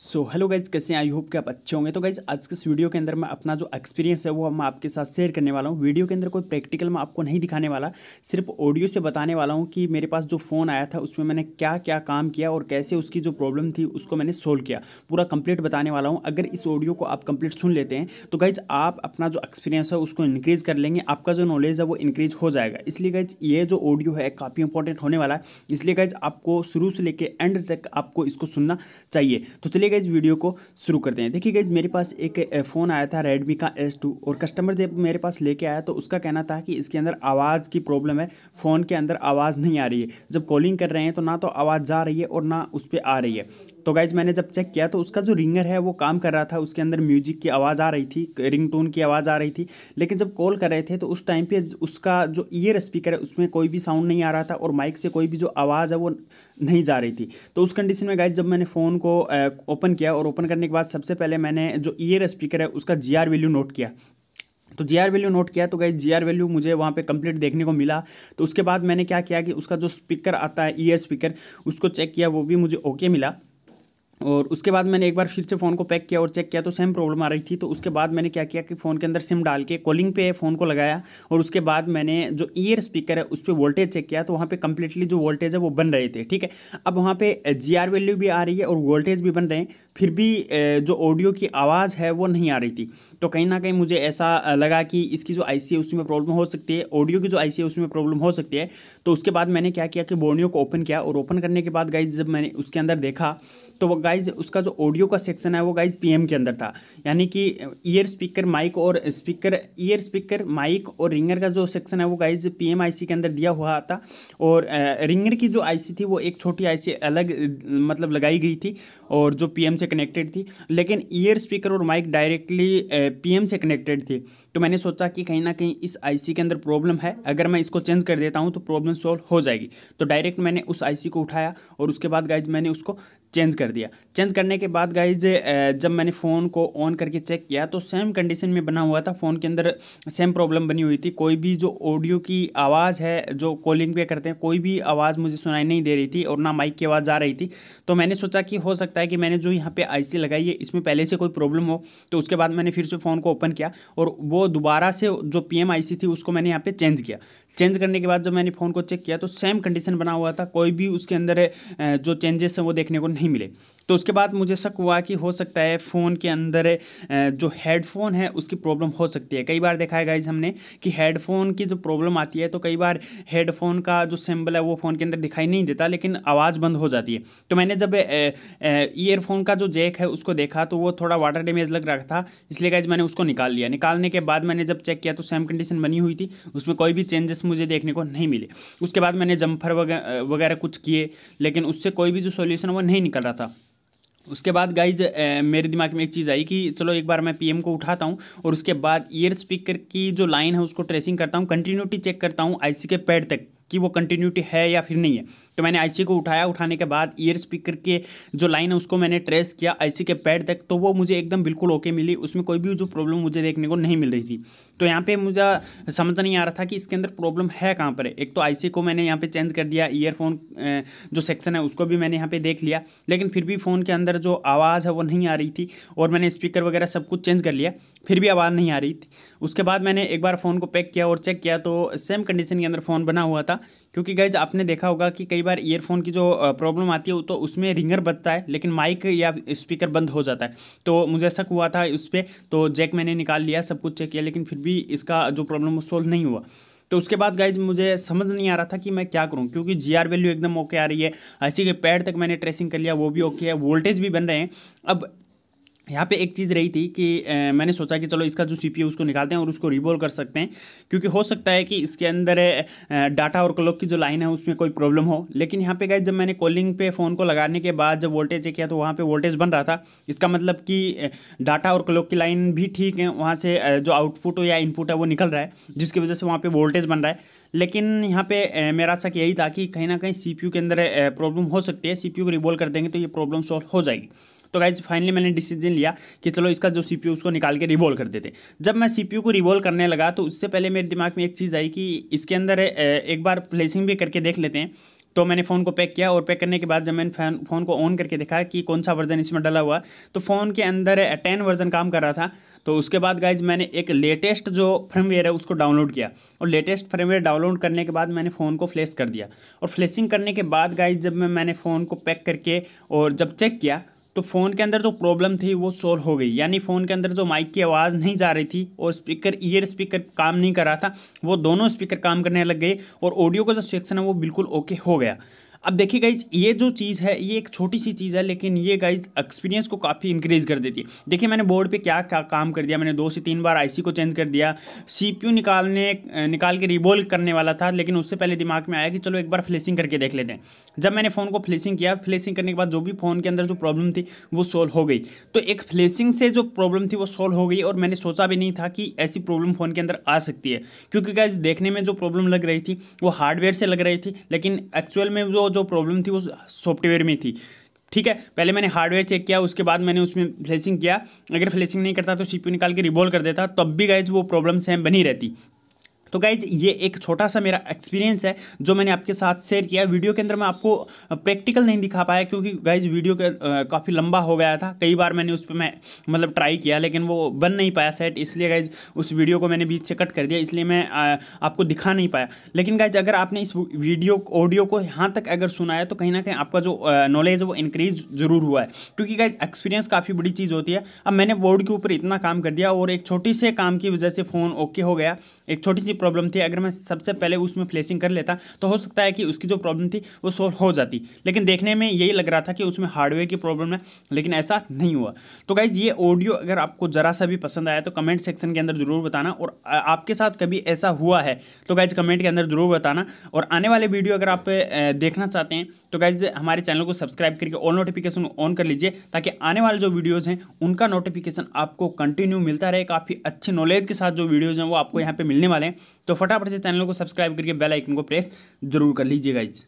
so hello guys कैसे I hope कि आप अच्छे होंगे तो गाइज आज के इस वीडियो के अंदर मैं अपना जो एक्सपीरियंस है वो मैं आपके साथ शेयर करने वाला हूँ वीडियो के अंदर कोई प्रैक्टिकल मैं आपको नहीं दिखाने वाला सिर्फ ऑडियो से बताने वाला हूँ कि मेरे पास जो फ़ोन आया था उसमें मैंने क्या क्या काम किया और कैसे उसकी जो प्रॉब्लम थी उसको मैंने सोल्व किया पूरा कंप्लीट बताने वाला हूँ अगर इस ऑडियो को आप कंप्लीट सुन लेते हैं तो गाइज आप अपना जो एक्सपीरियंस है उसको इंक्रीज़ कर लेंगे आपका जो नॉलेज है वो इंक्रीज हो जाएगा इसलिए गाइज ये जो ऑडियो है काफ़ी इंपॉर्टेंट होने वाला है इसलिए गाइज आपको शुरू से लेकर एंड तक आपको इसको सुनना चाहिए तो चलिए चलिए गई वीडियो को शुरू करते हैं देखिए गई मेरे पास एक फ़ोन आया था रेडमी का एस टू और कस्टमर जब मेरे पास लेके आया तो उसका कहना था कि इसके अंदर आवाज़ की प्रॉब्लम है फ़ोन के अंदर आवाज़ नहीं आ रही है जब कॉलिंग कर रहे हैं तो ना तो आवाज़ जा रही है और ना उस पर आ रही है तो गाइज मैंने जब चेक किया तो उसका जो रिंगर है वो काम कर रहा था उसके अंदर म्यूजिक की आवाज़ आ रही थी रिंग की आवाज़ आ रही थी लेकिन जब कॉल कर रहे थे तो उस टाइम पे उसका जो ईयर स्पीकर है उसमें कोई भी साउंड नहीं आ रहा था और माइक से कोई भी जो आवाज़ है वो नहीं जा रही थी तो उस कंडीशन में गाइज जब मैंने फ़ोन को ओपन किया और ओपन करने के बाद सबसे पहले मैंने जो ईयर स्पीकर है उसका जी वैल्यू नोट किया तो जी आर वैल्यू नोट किया तो गई जी आर वैल्यू मुझे वहाँ पे कंप्लीट देखने को मिला तो उसके बाद मैंने क्या किया कि उसका जो स्पीकर आता है ईयर स्पीकर उसको चेक किया वो भी मुझे ओके मिला और उसके बाद मैंने एक बार फिर से फ़ोन को पैक किया और चेक किया तो सेम प्रॉब्लम आ रही थी तो उसके बाद मैंने क्या किया कि फ़ोन के अंदर सिम डाल के कॉलिंग पे फ़ोन को लगाया और उसके बाद मैंने जो ईयर स्पीकर है उस पर वोल्टेज चेक किया तो वहाँ पे कम्प्लीटली जो वोल्टेज है वो बन रहे थे ठीक है अब वहाँ पे जी वैल्यू भी आ रही है और वोल्टेज भी बन रहे हैं फिर भी जो ऑडियो की आवाज़ है वो नहीं आ रही थी तो कहीं ना कहीं मुझे ऐसा लगा कि इसकी जो आई सी है उसमें प्रॉब्लम हो सकती है ऑडियो की जो आई सी है उसमें प्रॉब्लम हो सकती है तो उसके बाद मैंने क्या किया कि बोर्नियो को ओपन किया और ओपन करने के बाद गाइज जब मैंने उसके अंदर देखा तो वो गाइज उसका जो ऑडियो का सेक्शन है वो गाइज एम के अंदर था यानी कि ईयर स्पीकर माइक और स्पीकर ईयर स्पीकर माइक और रिंगर का जो सेक्शन है वो गाइज आई सी के अंदर दिया हुआ था और रिंगर की जो सी थी वो एक छोटी सी अलग मतलब लगाई गई थी और जो एम से कनेक्टेड थी लेकिन ईयर स्पीकर और माइक डायरेक्टली पीएम से कनेक्टेड थी तो मैंने सोचा कि कहीं ना कहीं इस आईसी के अंदर प्रॉब्लम है अगर मैं इसको चेंज कर देता हूँ तो प्रॉब्लम सॉल्व हो जाएगी तो डायरेक्ट मैंने उस आईसी को उठाया और उसके बाद गाइज मैंने उसको चेंज कर दिया चेंज करने के बाद गाइज जब मैंने फ़ोन को ऑन करके चेक किया तो सेम कंडीशन में बना हुआ था फ़ोन के अंदर सेम प्रॉब्लम बनी हुई थी कोई भी जो ऑडियो की आवाज़ है जो कॉलिंग पे करते हैं कोई भी आवाज़ मुझे सुनाई नहीं दे रही थी और ना माइक की आवाज़ आ रही थी तो मैंने सोचा कि हो सकता है कि मैंने जो यहाँ पर आई लगाई है इसमें पहले से कोई प्रॉब्लम हो तो उसके बाद मैंने फिर से फ़ोन को ओपन किया और वो दोबारा से जो पी एम थी उसको मैंने यहाँ पर चेंज किया चेंज करने के बाद जब मैंने फ़ोन को चेक किया तो सेम कंडीशन बना हुआ था कोई भी उसके अंदर जो चेंजेस हैं वो देखने को नहीं मिले तो उसके बाद मुझे शक हुआ कि हो सकता है फ़ोन के अंदर जो हेडफोन है उसकी प्रॉब्लम हो सकती है कई बार देखा है गाइज हमने कि हेडफोन की जो प्रॉब्लम आती है तो कई बार हेडफोन का जो सिंबल है वो फ़ोन के अंदर दिखाई नहीं देता लेकिन आवाज़ बंद हो जाती है तो मैंने जब ईयरफोन का जो जैक है उसको देखा तो वो थोड़ा वाटर डैमेज लग रहा था इसलिए गाइज मैंने उसको निकाल लिया निकालने के बाद मैंने जब चेक किया तो सेम कंडीशन बनी हुई थी उसमें कोई भी चेंजेस मुझे देखने को नहीं मिले उसके बाद मैंने जम्फर वगैरह कुछ किए लेकिन उससे कोई भी जो सोल्यूशन वो नहीं निकल रहा था उसके बाद गाइज मेरे दिमाग में एक चीज़ आई कि चलो एक बार मैं पीएम को उठाता हूँ और उसके बाद ईयर स्पीकर की जो लाइन है उसको ट्रेसिंग करता हूँ कंटिन्यूटी चेक करता हूँ आईसी के पैड तक कि वो कंटिन्यूटी है या फिर नहीं है तो मैंने आईसी को उठाया उठाने के बाद ईयर स्पीकर के जो लाइन है उसको मैंने ट्रेस किया आईसी के पैड तक तो वो मुझे एकदम बिल्कुल ओके मिली उसमें कोई भी जो प्रॉब्लम मुझे देखने को नहीं मिल रही थी तो यहाँ पे मुझे समझ नहीं आ रहा था कि इसके अंदर प्रॉब्लम है कहाँ पर है एक तो आईसी को मैंने यहाँ पर चेंज कर दिया ईयरफोन जो सेक्शन है उसको भी मैंने यहाँ पर देख लिया लेकिन फिर भी फ़ोन के अंदर जो आवाज़ है वो नहीं आ रही थी और मैंने स्पीकर वगैरह सब कुछ चेंज कर लिया फिर भी आवाज़ नहीं आ रही थी उसके बाद मैंने एक बार फ़ोन को पैक किया और चेक किया तो सेम कंडीशन के अंदर फ़ोन बना हुआ था क्योंकि गैज आपने देखा होगा कि कई बार ईयरफोन की जो प्रॉब्लम आती है तो उसमें रिंगर बजता है लेकिन माइक या स्पीकर बंद हो जाता है तो मुझे शक हुआ था उस पर तो जैक मैंने निकाल लिया सब कुछ चेक किया लेकिन फिर भी इसका जो प्रॉब्लम वो सोल्व नहीं हुआ तो उसके बाद गाइज मुझे समझ नहीं आ रहा था कि मैं क्या करूं क्योंकि जी आर वैल्यू एकदम ओके आ रही है ऐसी के पैड तक मैंने ट्रेसिंग कर लिया वो भी ओके है वोल्टेज भी बन रहे हैं अब यहाँ पे एक चीज़ रही थी कि ए, मैंने सोचा कि चलो इसका जो सी पी उसको निकालते हैं और उसको रिबोल कर सकते हैं क्योंकि हो सकता है कि इसके अंदर डाटा और क्लॉक की जो लाइन है उसमें कोई प्रॉब्लम हो लेकिन यहाँ पे गए जब मैंने कॉलिंग पे फ़ोन को लगाने के बाद जब वोल्टेज चेक किया तो वहाँ पे वोल्टेज बन रहा था इसका मतलब कि डाटा और क्लॉक की लाइन भी ठीक है वहाँ से जो आउटपुट या इनपुट है वो निकल रहा है जिसकी वजह से वहाँ पर वोल्टेज बन रहा है लेकिन यहाँ पे मेरा शक यही था कि कहीं ना कहीं सी के अंदर प्रॉब्लम हो सकती है सी को रिबोल कर देंगे तो ये प्रॉब्लम सॉल्व हो जाएगी तो गाइज फाइनली मैंने डिसीजन लिया कि चलो इसका जो सी उसको निकाल के रिवॉल्व कर देते जब मैं सी को रिवॉल्व करने लगा तो उससे पहले मेरे दिमाग में एक चीज़ आई कि इसके अंदर एक बार प्लेसिंग भी करके देख लेते हैं तो मैंने फ़ोन को पैक किया और पैक करने के बाद जब मैंने फ़ोन को ऑन करके देखा कि कौन सा वर्जन इसमें डला हुआ तो फ़ोन के अंदर टेन वर्जन काम कर रहा था तो उसके बाद गाइज मैंने एक लेटेस्ट जो फर्मवेयर है उसको डाउनलोड किया और लेटेस्ट फर्मवेयर डाउनलोड करने के बाद मैंने फ़ोन को फ्लैश कर दिया और फ्लैशिंग करने के बाद गाइज जब मैं मैंने फ़ोन को पैक करके और जब चेक किया तो फ़ोन के अंदर जो प्रॉब्लम थी वो सोल्व हो गई यानी फ़ोन के अंदर जो माइक की आवाज़ नहीं जा रही थी और स्पीकर ईयर स्पीकर काम नहीं कर रहा था वो दोनों स्पीकर काम करने लग गए और ऑडियो का जो सेक्शन है वो बिल्कुल ओके हो गया अब देखिए गाइज ये जो चीज़ है ये एक छोटी सी चीज़ है लेकिन ये गाइज एक्सपीरियंस को काफ़ी इंक्रीज कर देती है देखिए मैंने बोर्ड पे क्या क्या काम कर दिया मैंने दो से तीन बार आईसी को चेंज कर दिया सीपीयू निकालने निकाल के रिबोल करने वाला था लेकिन उससे पहले दिमाग में आया कि चलो एक बार फ्लेसिंग करके देख लेते हैं जब मैंने फ़ोन को फ्लेसिंग किया फ्लेसिंग करने के बाद जो भी फ़ोन के अंदर जो प्रॉब्लम थी वो सोल्व हो गई तो एक फ्लेसिंग से जो प्रॉब्लम थी वो सॉल्व हो गई और मैंने सोचा भी नहीं था कि ऐसी प्रॉब्लम फ़ोन के अंदर आ सकती है क्योंकि गाइज देखने में जो प्रॉब्लम लग रही थी वो हार्डवेयर से लग रही थी लेकिन एक्चुअल में वो जो जो प्रॉब्लम थी वो सॉफ्टवेयर में थी ठीक है पहले मैंने हार्डवेयर चेक किया उसके बाद मैंने उसमें फ्लैशिंग किया अगर फ्लैशिंग नहीं करता तो सीपीयू निकाल के रिबॉल कर देता तब भी गए वो प्रॉब्लम सेम बनी रहती तो गाइज ये एक छोटा सा मेरा एक्सपीरियंस है जो मैंने आपके साथ शेयर किया वीडियो के अंदर मैं आपको प्रैक्टिकल नहीं दिखा पाया क्योंकि गाइज वीडियो काफ़ी लंबा हो गया था कई बार मैंने उस पर मैं मतलब ट्राई किया लेकिन वो बन नहीं पाया सेट इसलिए गाइज उस वीडियो को मैंने बीच से कट कर दिया इसलिए मैं आपको दिखा नहीं पाया लेकिन गाइज अगर आपने इस वीडियो ऑडियो को यहाँ तक अगर सुना है तो कहीं ना कहीं आपका जो नॉलेज है वो इंक्रीज़ ज़रूर हुआ है क्योंकि गाइज एक्सपीरियंस काफ़ी बड़ी चीज़ होती है अब मैंने बोर्ड के ऊपर इतना काम कर दिया और एक छोटी से काम की वजह से फ़ोन ओके हो गया एक छोटी सी प्रॉब्लम थी अगर मैं सबसे पहले उसमें फ्लैशिंग कर लेता तो हो सकता है कि उसकी जो प्रॉब्लम थी वो सॉल्व हो जाती लेकिन देखने में यही लग रहा था कि उसमें हार्डवेयर की प्रॉब्लम है लेकिन ऐसा नहीं हुआ तो गाइज ये ऑडियो अगर आपको ज़रा सा भी पसंद आया तो कमेंट सेक्शन के अंदर ज़रूर बताना और आपके साथ कभी ऐसा हुआ है तो गाइज कमेंट के अंदर ज़रूर बताना और आने वाले वीडियो अगर आप देखना चाहते हैं तो गाइज हमारे चैनल को सब्सक्राइब करके ऑल नोटिफिकेशन ऑन कर लीजिए ताकि आने वाले जो वीडियोज़ हैं उनका नोटिफिकेशन आपको कंटिन्यू मिलता रहे काफ़ी अच्छे नॉलेज के साथ जो वीडियोज़ हैं वो आपको यहाँ पर मिलने वाले हैं तो फटाफट से चैनल को सब्सक्राइब करके बेल आइकन को प्रेस जरूर कर लीजिएगा इस